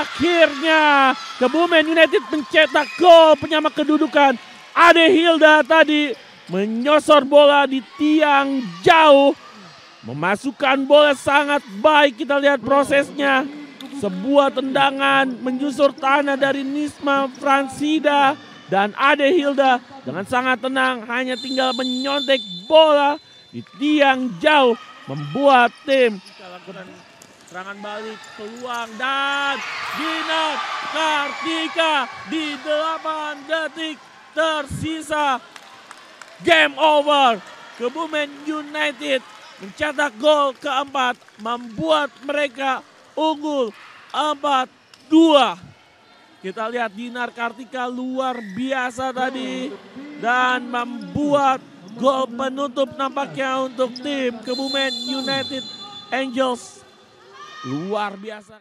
Akhirnya Kebumen United mencetak gol penyama kedudukan. Ade Hilda tadi menyosor bola di tiang jauh. Memasukkan bola sangat baik kita lihat prosesnya. Sebuah tendangan menyusur tanah dari Nisma Fransida dan Ade Hilda dengan sangat tenang hanya tinggal menyontek bola di tiang jauh membuat tim Serangan balik, peluang dan Ginat Kartika di delapan detik tersisa. Game over. Kebumen United mencetak gol keempat membuat mereka unggul 4-2. Kita lihat Dinar Kartika luar biasa tadi dan membuat gol penutup nampaknya untuk tim Kebumen United Angels Luar biasa.